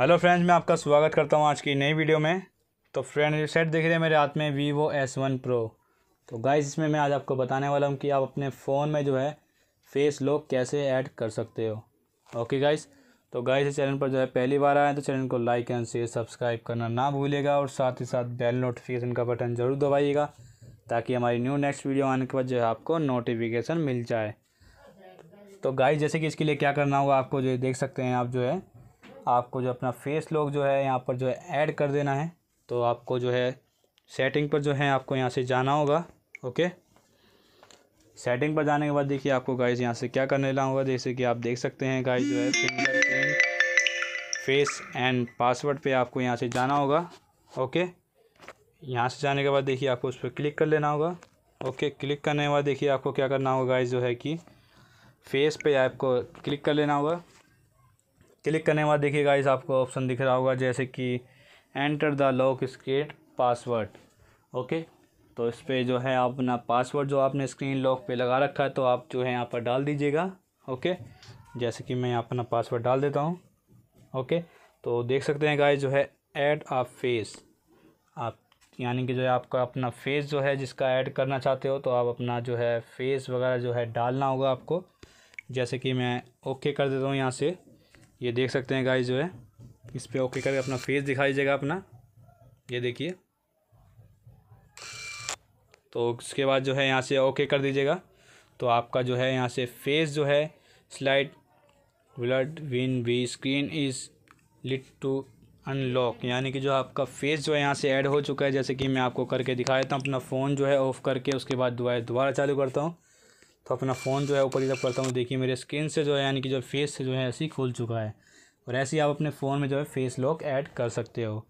hello friends मैं आपका स्वागत करता हूँ आज की नई वीडियो में तो फ्रेंड सेट देख रहे हैं मेरे हाथ में वीवो एस वन प्रो तो गाइस इसमें मैं आज आपको बताने वाला हूँ कि आप अपने फ़ोन में जो है फेस लॉक कैसे ऐड कर सकते हो ओके गाइस तो गाइस इस चैनल पर जो है पहली बार आए तो चैनल को लाइक एंड शेयर सब्सक्राइब करना ना भूलेगा और साथ ही साथ बेल नोटिफिकेशन का बटन ज़रूर दबाइएगा ताकि हमारी न्यू नेक्स्ट वीडियो आने के बाद जो है आपको नोटिफिकेशन मिल जाए तो गाइस जैसे कि इसके लिए क्या करना होगा आपको जो देख सकते हैं आप जो है आपको जो अपना फेस लॉक जो है यहाँ पर जो है ऐड कर देना है तो आपको जो है सेटिंग पर जो है आपको यहाँ से जाना होगा ओके सेटिंग पर जाने के बाद देखिए आपको गाइस यहाँ से क्या करने होगा जैसे कि आप देख सकते हैं गाइस जो है फिंगरप्रिंट फेस एंड पासवर्ड पे आपको यहाँ से जाना होगा ओके यहाँ से जाने के बाद देखिए आपको उस पर क्लिक कर लेना होगा ओके क्लिक करने के बाद देखिए आपको क्या करना होगा गाइस जो है कि फेस पे आपको क्लिक कर लेना होगा क्लिक करने के बाद देखिए गाइस आपको ऑप्शन दिख रहा होगा जैसे कि enter the lock skate password okay तो इस पर जो है आप अपना पासवर्ड जो आपने स्क्रीन लॉक पे लगा रखा है तो आप जो है यहाँ पर डाल दीजिएगा ओके जैसे कि मैं अपना पासवर्ड डाल देता हूँ ओके तो देख सकते हैं गाइस जो है ऐड आ फेस आप यानी कि जो है आपका अपना फेस जो है जिसका ऐड करना चाहते हो तो आप अपना जो है फेस वगैरह जो है डालना होगा आपको जैसे कि मैं ओके कर देता हूँ यहाँ से ये देख सकते हैं गाइस जो है इस पर ओके करके अपना फेस दिखा दीजिएगा अपना ये देखिए तो उसके बाद जो है यहाँ से ओके कर दीजिएगा तो आपका जो है यहाँ से फेस जो है slide blood win be screen is lit to unlock यानी कि जो आपका फेस जो है यहाँ से ऐड हो चुका है जैसे कि मैं आपको करके दिखा देता हूँ अपना फ़ोन जो है ऑफ़ करके उसके बाद दोबारा दोबारा चालू करता हूँ तो अपना फ़ोन जो है ऊपर इधर तरफ करता हूँ देखिए मेरे स्किन से जो है यानी कि जो फेस से जो है ऐसे ही खुल चुका है और ऐसे ही आप अपने फ़ोन में जो है फेस लॉक ऐड कर सकते हो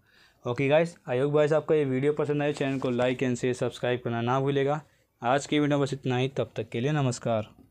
ओके गाइस आयोग भाई साहब का ये वीडियो पसंद आए चैनल को लाइक एंड शेयर सब्सक्राइब करना ना भूलेगा आज की वीडियो बस इतना ही तब तक के लिए नमस्कार